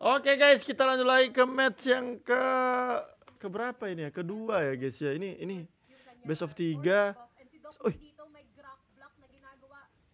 Oke guys, kita lanjut lagi ke match yang ke ke berapa ini ya? Kedua ya guys ya. Ini ini best of 3. Oh.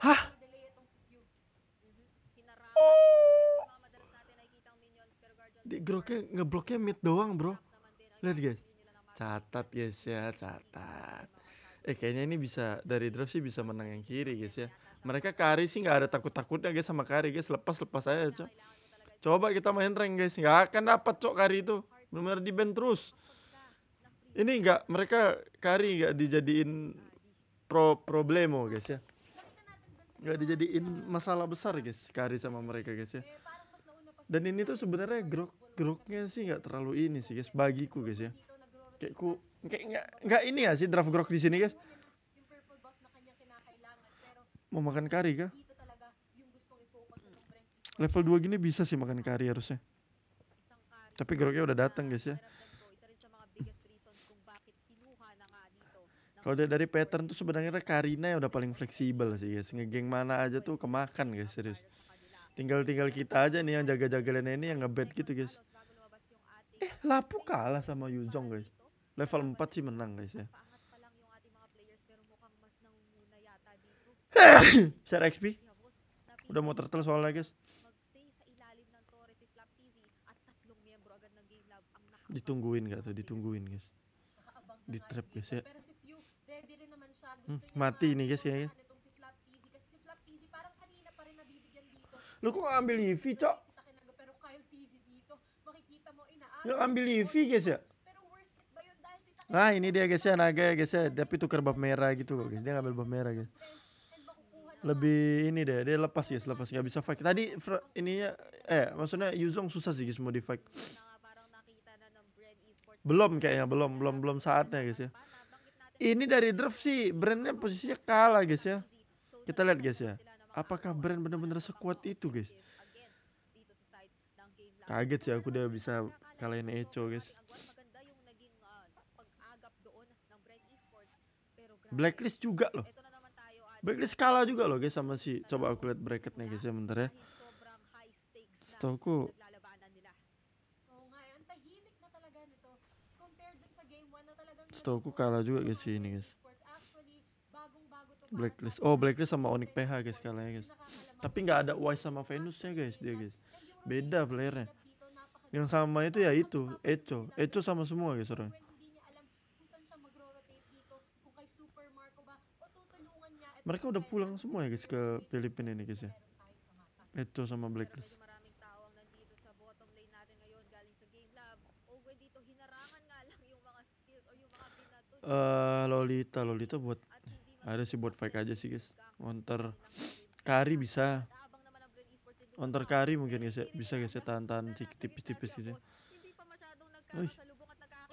Hah? Oh. Di groknya ngebloknya mid doang, Bro. Lihat guys. Catat guys ya, catat. Eh kayaknya ini bisa dari draft sih bisa menang yang kiri guys ya. Mereka kari sih nggak ada takut-takutnya guys sama kari guys. Lepas-lepas aja, coy. Coba kita main rank guys, nggak akan dapat cok kari itu. Benar-benar di band terus. Ini nggak mereka kari nggak dijadiin pro problemo guys ya. Nggak dijadiin masalah besar guys kari sama mereka guys ya. Dan ini tuh sebenarnya grok groknya sih nggak terlalu ini sih guys bagiku guys ya. Kayak ku kayak nggak ini ya sih draft grok di sini guys. Mau makan kari kah? level 2 gini bisa sih makan kari harusnya tapi geroknya udah datang guys ya kalau dari pattern tuh sebenarnya Karina yang udah paling fleksibel sih guys ngegeng mana aja tuh kemakan guys serius tinggal-tinggal kita aja nih yang jaga-jaga ini yang ngebet gitu guys eh Lapu kalah sama Yuzong guys level 4 sih menang guys ya share XP udah mau turtle soalnya guys ditungguin gak tuh ditungguin guys di trap guys ya hmm, mati ini guys ya guys lu kok ambil EV cok lu ambil EV guys ya nah ini dia guys ya naga ya, guys ya tapi tukar buff merah gitu kok guys dia ngambil bab merah guys lebih ini deh dia lepas guys lepas nggak bisa fight tadi ininya eh maksudnya Yuzong susah sih guys mau di fight belum kayaknya, belum belum belum saatnya guys ya. Ini dari draft sih brandnya posisinya kalah guys ya. Kita lihat guys ya. Apakah brand benar-benar sekuat itu guys? Kaget sih aku udah bisa kalahin Echo guys. Blacklist juga loh. Blacklist kalah juga loh guys sama si. Coba aku lihat bracketnya guys ya bentar ya. Setauku setauku kalah juga guys ini guys blacklist oh blacklist sama onyx ph guys kalahnya guys tapi nggak ada wise sama venusnya guys dia guys beda playernya yang sama itu ya itu echo echo sama semua guys orang mereka udah pulang semua ya guys ke Filipina ini guys ya echo sama blacklist uh, Lolita Lolita buat ada sih buat fake aja sih guys Wonter Kari bisa Wonter Kari mungkin guys ya bisa guys ya tahan-tahan tipis-tipis gitu Uy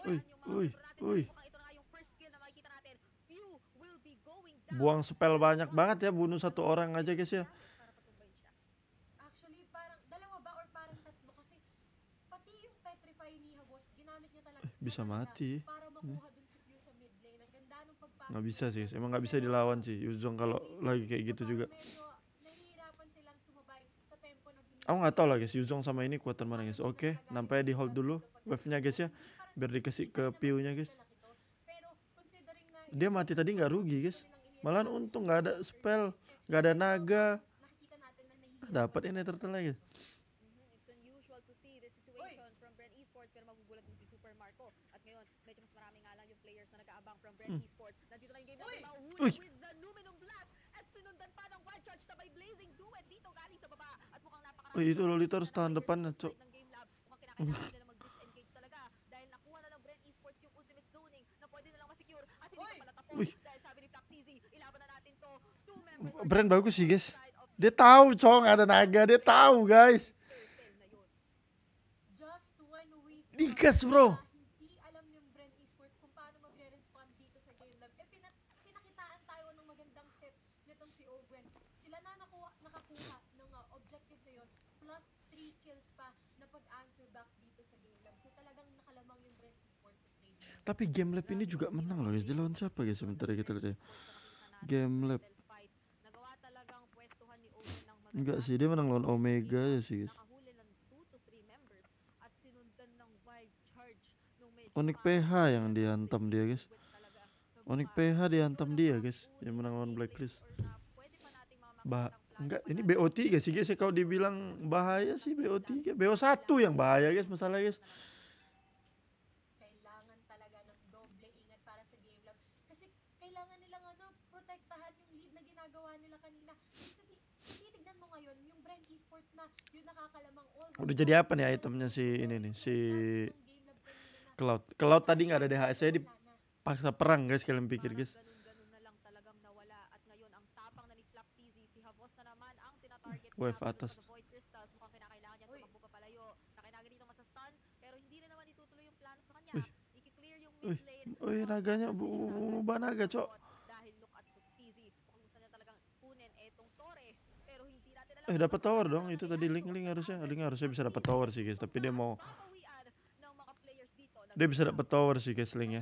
Uy Uy Uy buang spell banyak banget ya bunuh satu orang aja guys ya bisa mati hmm nggak bisa sih emang nggak bisa dilawan sih Yuzong kalau lagi kayak gitu juga aku nggak tahu lah guys Yuzong sama ini kuatan mana guys oke nampaknya di hold dulu wave nya guys ya biar dikasih ke piu nya guys dia mati tadi nggak rugi guys malahan untung nggak ada spell nggak ada naga dapat ini turtle lagi guys. Hmm. Uy! Uy, ito ulit ang stand depan na cok. Uy. bagus sih guys. Dia tahu, Cong, ada naga. Dia tahu, guys. Dikas, bro. si Ogwen, sila na nakuha, nakakuha ng uh, objective na yun, plus 3 kills pa na pag-answer back dito sa game lab. So talagang nakalamang yung Brent Esports sa trade. Tapi game lab ini juga menang loh guys, dilawan siapa guys sementara kita lihat ya. Game lab. Enggak sih, dia menang lawan Omega ya sih guys. Onik PH yang dihantam dia guys. Onik PH dihantam dia guys yang menang lawan Blacklist bah enggak ini BO3 sih guys kalau dibilang bahaya sih BO3 BO1 yang bahaya guys masalah guys Udah jadi apa nih itemnya si ini nih si Cloud. Cloud tadi nggak ada DHS saya dipaksa perang guys kalian pikir guys. UF atas. Avoid crystals, Uy, naga niya. Bumuba naga, cho. Eh, dapat tower dong. Itu tadi link-link harusnya. Link harusnya bisa dapat tower sih guys. Tapi dia mau... Dia bisa dapat tower sih guys link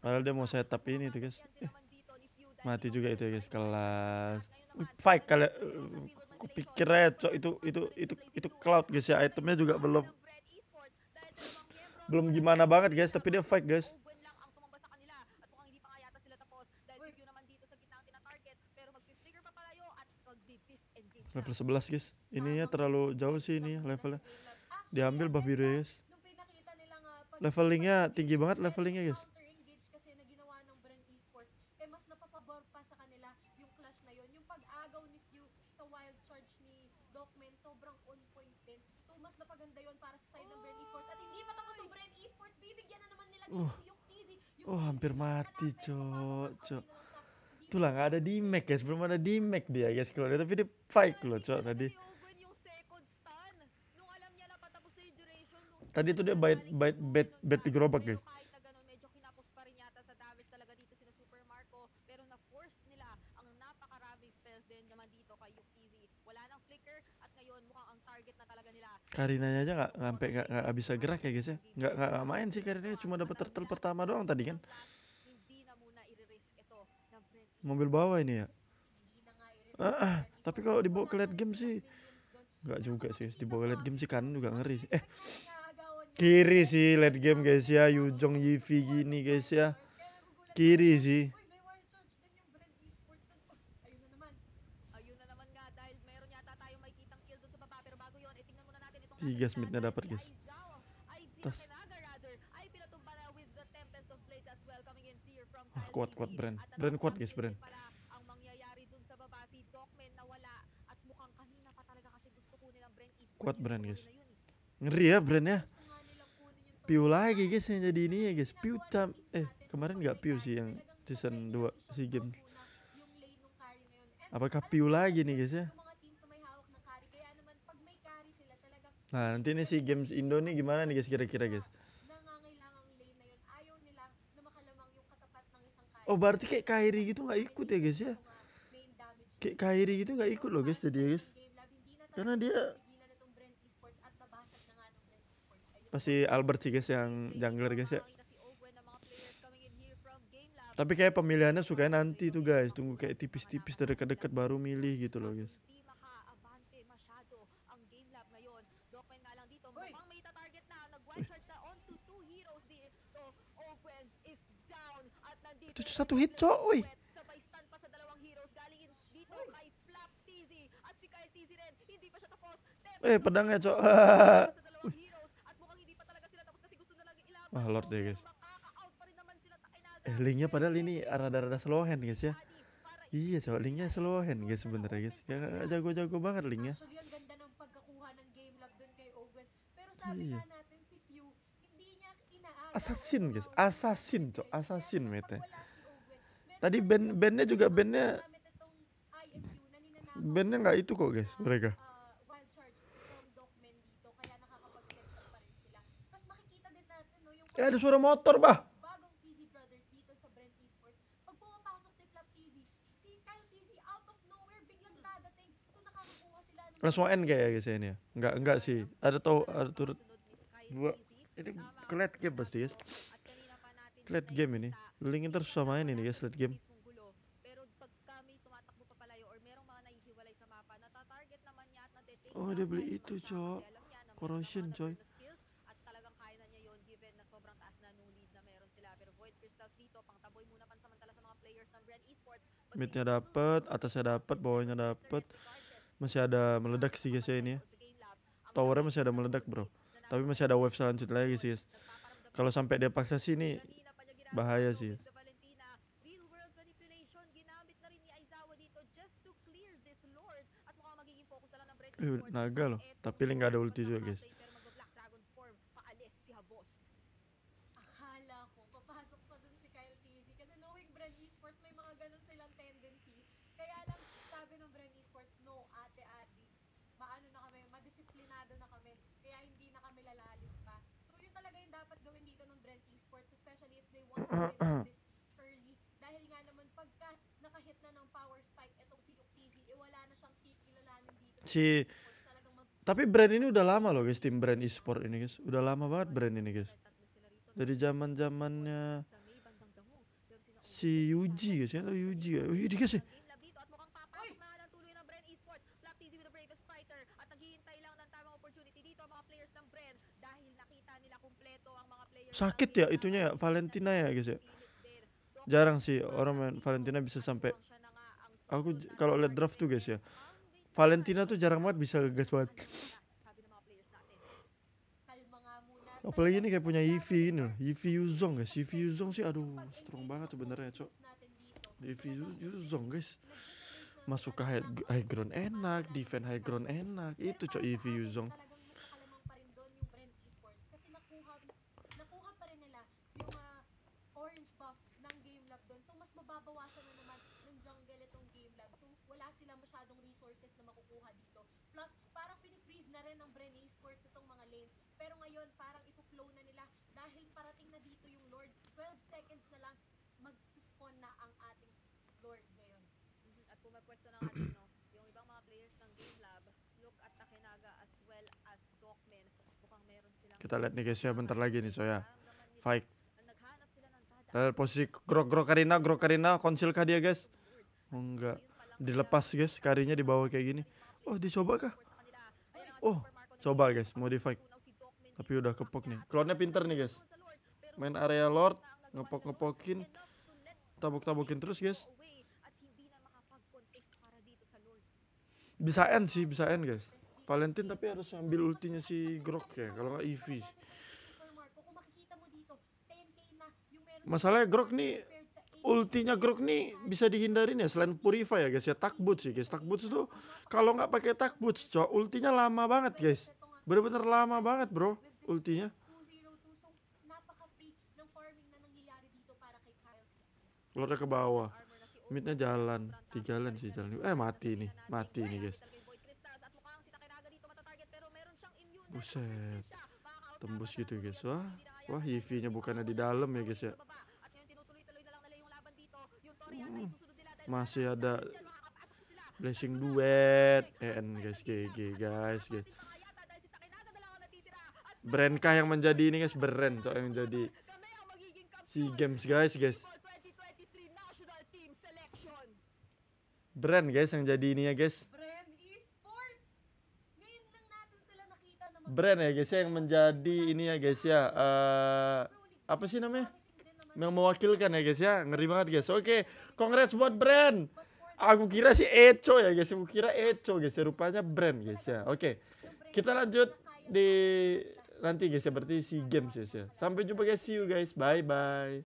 Padahal dia mau setup ini tuh guys. mati juga itu ya guys kelas. Fight kali eh, kupikir aja itu, itu itu itu itu cloud guys ya itemnya juga belum belum gimana banget guys tapi dia fight guys. Level 11 guys. Ininya terlalu jauh sih ini levelnya. Diambil buff biru ya guys. Levelingnya tinggi banget levelingnya guys. maganda uh. oh. hampir mati, cok. Cok. Tuh lah, gak ada di Mac guys. Belum ada di Mac dia guys. Kalau dia, tapi dia fight loh, cok. Tadi. Tadi itu dia bait bait bait bait di gerobak guys. Karina mukhang Karinanya aja gak, sampai gak, gak bisa gerak ya guys ya. gak, nggak main sih Karinanya cuma dapat turtle pertama doang tadi kan. Mobil bawah ini ya. Ah, ah tapi kalau dibawa ke late game sih gak juga sih dibawa ke late game sih kan juga ngeri eh kiri sih late game guys ya Yujong Yivi gini guys ya kiri sih Eh, Tiga smith na dapat guys. Tas. Ah, kuat kuat brand. Brand kuat guys brand. kuat brand guys. Ngeri ya brand ya. Piu lagi guys yang jadi ini ya guys. Piu tam eh kemarin nggak Piu sih yang season 2 si game. Apakah Piu lagi nih guys ya? Nah, nanti ini si games Indo nih gimana nih guys kira-kira guys? Oh, berarti kayak Kairi gitu nggak ikut ya guys ya? Kayak Kairi gitu nggak ikut loh guys tadi guys. Karena dia pasti Albert sih guys yang jungler guys ya. Tapi kayak pemilihannya sukanya nanti tuh guys, tunggu kayak tipis-tipis dari dekat-dekat baru milih gitu loh guys. satu hit, coy. Eh, pedangnya, cok. Wah, Lord ya, guys. Eh, linknya padahal ini rada-rada slow hand, guys ya. Iya, cok, linknya slow hand, guys sebenernya guys. jago-jago banget linknya. Iya assassin guys assassin cok assassin mete tadi band bandnya juga bandnya bandnya nggak itu kok guys mereka Eh, ada suara motor, bah. langsung end kayak ya, guys ya, ini ya nggak nggak sih ada tahu ada turut dua ini klet game pasti guys klet game ini link terus main ini guys klet game Oh dia beli itu coy Corrosion coy Midnya dapat, atasnya dapat, bawahnya dapat. Masih ada meledak sih guys ya ini ya. Towernya masih ada meledak bro. Tapi masih ada wave selanjutnya lagi sih. Kalau sampai dia paksa sih ini bahaya sih. Naga loh, tapi Link gak ada ulti juga guys. Curly. Dahil nga naman pagka nakahit na ng power spike itong si Yuktz, eh wala na siyang kikilalanin dito. Si Tapi brand ini udah lama loh guys, tim brand e-sport ini guys. Udah lama banget brand ini guys. Dari zaman-zamannya si Yuji guys, ya Yuji. Yuji guys. Eh. sakit ya itunya ya Valentina ya guys ya jarang sih orang main Valentina bisa sampai aku kalau lihat draft tuh guys ya Valentina tuh jarang banget bisa guys banget apalagi ini kayak punya Yivi ini loh Yivi Yuzong guys Yivi Yuzong sih aduh strong banget sebenarnya cok Yivi Yuzong guys masuk ke high, high ground enak defend high ground enak itu cok Yivi Yuzong orange buff ng Game Lab doon. So, mas mababawasan na naman ng jungle itong Game Lab. So, wala sila masyadong resources na makukuha dito. Plus, parang pinifreeze na rin ng Brené Sports itong mga lanes. Pero ngayon, parang ipo-flow na nila dahil parating na dito yung Lord. 12 seconds na lang, mag-spawn na ang ating Lord ngayon. Mm-hmm. At pumapwesto ng ating no, yung ibang mga players ng Game Lab, look at Takinaga as well as Dokmen. Mukhang meron silang... Kita lihat nih guys ya, bentar lagi nih Soya. Fight. Eh, posisi grok-grok Karina, grok Karina, konsil kah dia guys? Oh, enggak. Dilepas guys, karinya dibawa kayak gini. Oh, dicoba kah? Oh, coba guys, modify. Tapi udah kepok nih. Klonnya pinter nih guys. Main area lord, ngepok-ngepokin. Tabuk-tabukin terus guys. Bisa end sih, bisa end guys. Valentin tapi harus ambil ultinya si Grok ya, kalau nggak Eevee. Masalahnya Grok nih ultinya Grok nih bisa dihindarin ya selain purify ya guys ya takbut sih guys takbut itu kalau nggak pakai takbut cok ultinya lama banget guys bener-bener lama banget bro ultinya keluar ke bawah Midnya jalan Di jalan sih jalan Eh mati nih Mati nih guys Buset Tembus gitu guys Wah Wah EV nya bukannya di dalam ya guys ya Hmm, masih ada blessing duet en eh, guys GG guys guys brand kah yang menjadi ini guys brand cok yang menjadi si games guys guys brand guys yang jadi ini ya guys brand ya guys yang menjadi ini ya guys ya uh, apa sih namanya yang mewakilkan ya guys ya ngeri banget guys oke okay. congrats buat brand aku kira sih ECHO ya guys aku kira ECHO guys ya. rupanya brand guys ya oke okay. kita lanjut di nanti guys ya berarti si games guys ya sampai jumpa guys see you guys bye bye